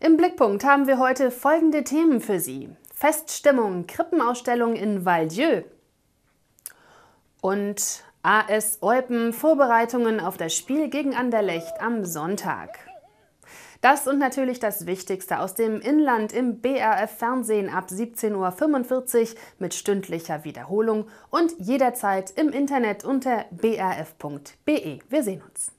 Im Blickpunkt haben wir heute folgende Themen für Sie. Feststimmung, Krippenausstellung in Valdieu und AS Eupen, Vorbereitungen auf das Spiel gegen Anderlecht am Sonntag. Das und natürlich das Wichtigste aus dem Inland im BRF Fernsehen ab 17.45 Uhr mit stündlicher Wiederholung und jederzeit im Internet unter brf.be. Wir sehen uns.